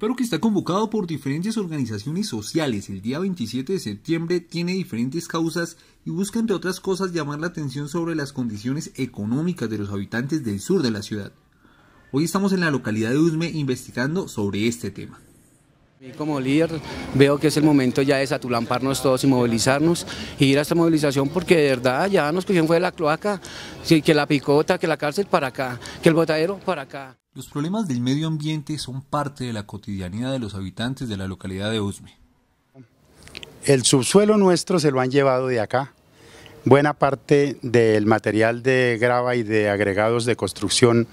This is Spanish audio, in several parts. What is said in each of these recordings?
pero que está convocado por diferentes organizaciones sociales el día 27 de septiembre tiene diferentes causas y busca entre otras cosas llamar la atención sobre las condiciones económicas de los habitantes del sur de la ciudad. Hoy estamos en la localidad de Usme investigando sobre este tema como líder veo que es el momento ya de satulamparnos todos y movilizarnos y ir a esta movilización porque de verdad ya nos pusieron fue de la cloaca, que la picota, que la cárcel para acá, que el botadero para acá. Los problemas del medio ambiente son parte de la cotidianidad de los habitantes de la localidad de Usme. El subsuelo nuestro se lo han llevado de acá, buena parte del material de grava y de agregados de construcción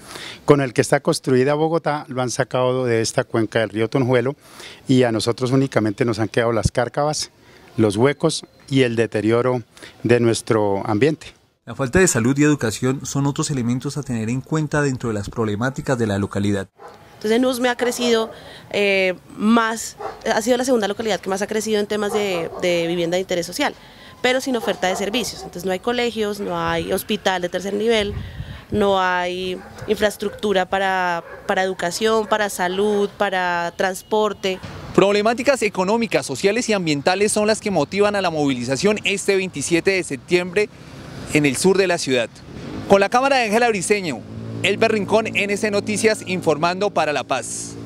con el que está construida Bogotá lo han sacado de esta cuenca del río Tonjuelo y a nosotros únicamente nos han quedado las cárcavas, los huecos y el deterioro de nuestro ambiente. La falta de salud y educación son otros elementos a tener en cuenta dentro de las problemáticas de la localidad. Entonces Nusme ha crecido eh, más, ha sido la segunda localidad que más ha crecido en temas de vivienda de interés social pero sin oferta de servicios. Entonces no hay colegios, no hay hospital de tercer nivel, no hay infraestructura para, educación, para salud, para transporte. Problemáticas económicas, sociales y ambientales son las que motivan a la movilización este 27 de septiembre en el sur de la ciudad. Con la cámara de Ángela Briseño, Elber Rincón, NC Noticias, informando para La Paz.